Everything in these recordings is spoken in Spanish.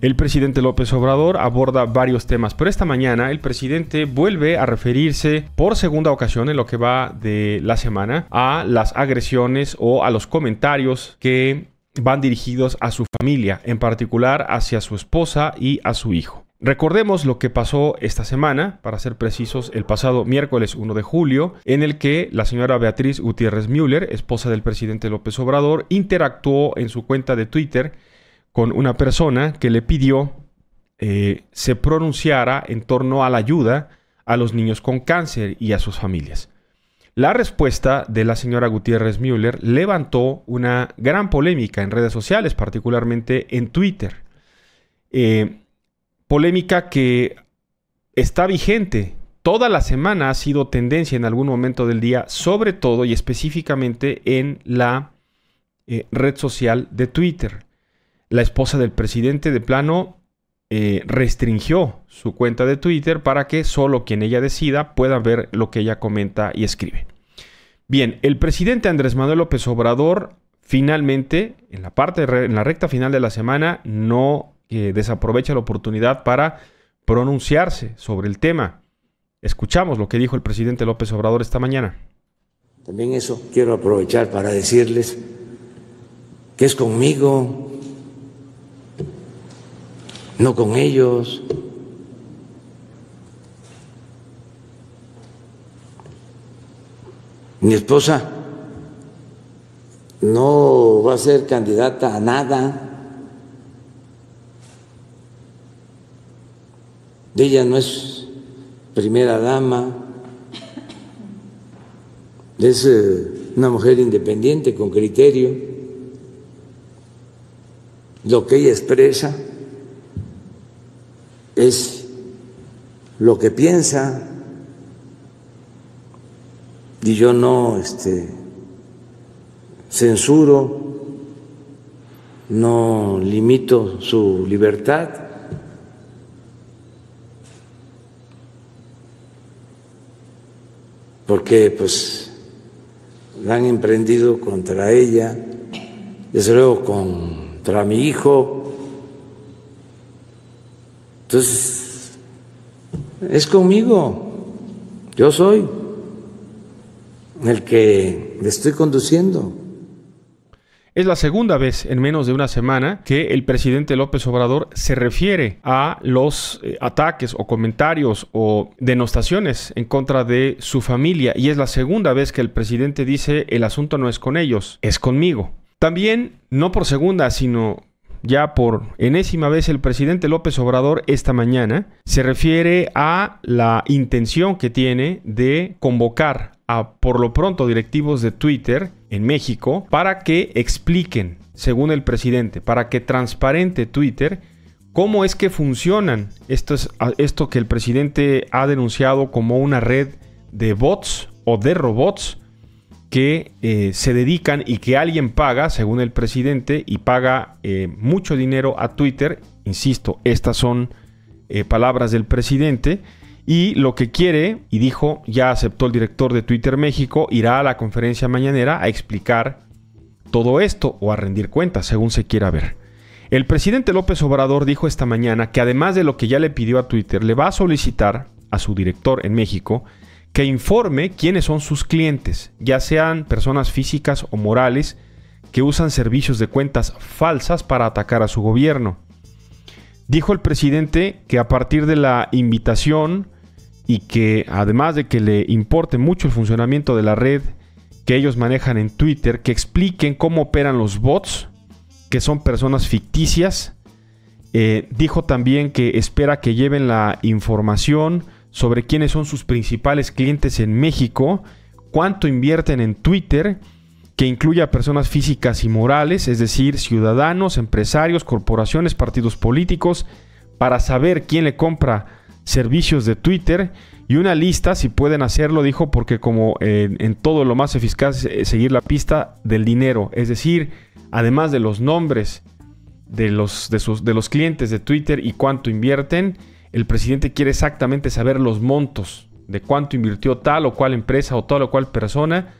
El presidente López Obrador aborda varios temas, pero esta mañana el presidente vuelve a referirse por segunda ocasión en lo que va de la semana a las agresiones o a los comentarios que van dirigidos a su familia, en particular hacia su esposa y a su hijo. Recordemos lo que pasó esta semana, para ser precisos, el pasado miércoles 1 de julio, en el que la señora Beatriz Gutiérrez Müller, esposa del presidente López Obrador, interactuó en su cuenta de Twitter con una persona que le pidió eh, se pronunciara en torno a la ayuda a los niños con cáncer y a sus familias. La respuesta de la señora Gutiérrez Müller levantó una gran polémica en redes sociales, particularmente en Twitter. Eh, polémica que está vigente. Toda la semana ha sido tendencia en algún momento del día, sobre todo y específicamente en la eh, red social de Twitter la esposa del presidente de plano eh, restringió su cuenta de Twitter para que solo quien ella decida pueda ver lo que ella comenta y escribe. Bien, el presidente Andrés Manuel López Obrador finalmente, en la parte, en la recta final de la semana, no eh, desaprovecha la oportunidad para pronunciarse sobre el tema. Escuchamos lo que dijo el presidente López Obrador esta mañana. También eso quiero aprovechar para decirles que es conmigo no con ellos. Mi esposa no va a ser candidata a nada. Ella no es primera dama, es eh, una mujer independiente con criterio. Lo que ella expresa es lo que piensa y yo no este, censuro, no limito su libertad. porque pues han emprendido contra ella, desde luego contra mi hijo, entonces, es conmigo, yo soy el que le estoy conduciendo. Es la segunda vez en menos de una semana que el presidente López Obrador se refiere a los eh, ataques o comentarios o denostaciones en contra de su familia y es la segunda vez que el presidente dice el asunto no es con ellos, es conmigo. También, no por segunda, sino ya por enésima vez el presidente López Obrador esta mañana, se refiere a la intención que tiene de convocar a por lo pronto directivos de Twitter en México para que expliquen, según el presidente, para que transparente Twitter cómo es que funcionan esto, esto que el presidente ha denunciado como una red de bots o de robots que eh, se dedican y que alguien paga, según el presidente, y paga eh, mucho dinero a Twitter. Insisto, estas son eh, palabras del presidente. Y lo que quiere, y dijo, ya aceptó el director de Twitter México, irá a la conferencia mañanera a explicar todo esto o a rendir cuentas, según se quiera ver. El presidente López Obrador dijo esta mañana que además de lo que ya le pidió a Twitter, le va a solicitar a su director en México que informe quiénes son sus clientes, ya sean personas físicas o morales que usan servicios de cuentas falsas para atacar a su gobierno. Dijo el presidente que a partir de la invitación y que además de que le importe mucho el funcionamiento de la red que ellos manejan en Twitter, que expliquen cómo operan los bots, que son personas ficticias. Eh, dijo también que espera que lleven la información sobre quiénes son sus principales clientes en México, cuánto invierten en Twitter, que incluya personas físicas y morales, es decir, ciudadanos, empresarios, corporaciones, partidos políticos, para saber quién le compra servicios de Twitter y una lista, si pueden hacerlo, dijo, porque como en todo lo más eficaz es seguir la pista del dinero, es decir, además de los nombres de los, de, de los clientes de Twitter y cuánto invierten, el presidente quiere exactamente saber los montos de cuánto invirtió tal o cual empresa o tal o cual persona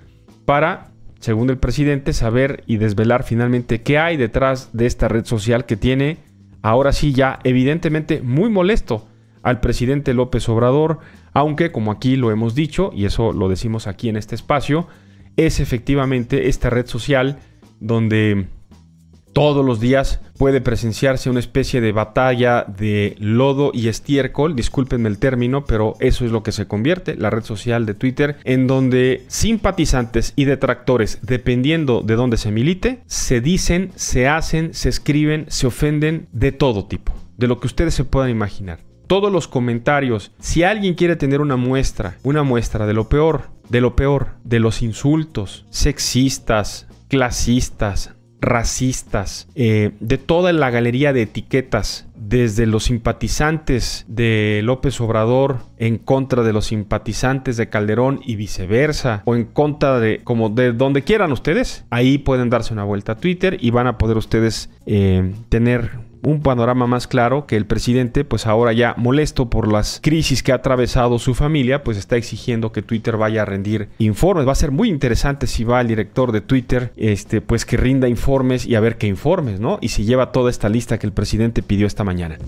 para, según el presidente, saber y desvelar finalmente qué hay detrás de esta red social que tiene ahora sí ya evidentemente muy molesto al presidente López Obrador, aunque como aquí lo hemos dicho, y eso lo decimos aquí en este espacio, es efectivamente esta red social donde todos los días puede presenciarse una especie de batalla de lodo y estiércol, discúlpenme el término, pero eso es lo que se convierte, la red social de Twitter, en donde simpatizantes y detractores, dependiendo de dónde se milite, se dicen, se hacen, se escriben, se ofenden de todo tipo, de lo que ustedes se puedan imaginar. Todos los comentarios, si alguien quiere tener una muestra, una muestra de lo peor, de lo peor, de los insultos sexistas, clasistas, racistas, eh, de toda la galería de etiquetas, desde los simpatizantes de López Obrador en contra de los simpatizantes de Calderón y viceversa, o en contra de como de donde quieran ustedes, ahí pueden darse una vuelta a Twitter y van a poder ustedes eh, tener un panorama más claro que el presidente, pues ahora ya molesto por las crisis que ha atravesado su familia, pues está exigiendo que Twitter vaya a rendir informes. Va a ser muy interesante si va el director de Twitter, este, pues que rinda informes y a ver qué informes, ¿no? Y si lleva toda esta lista que el presidente pidió esta mañana.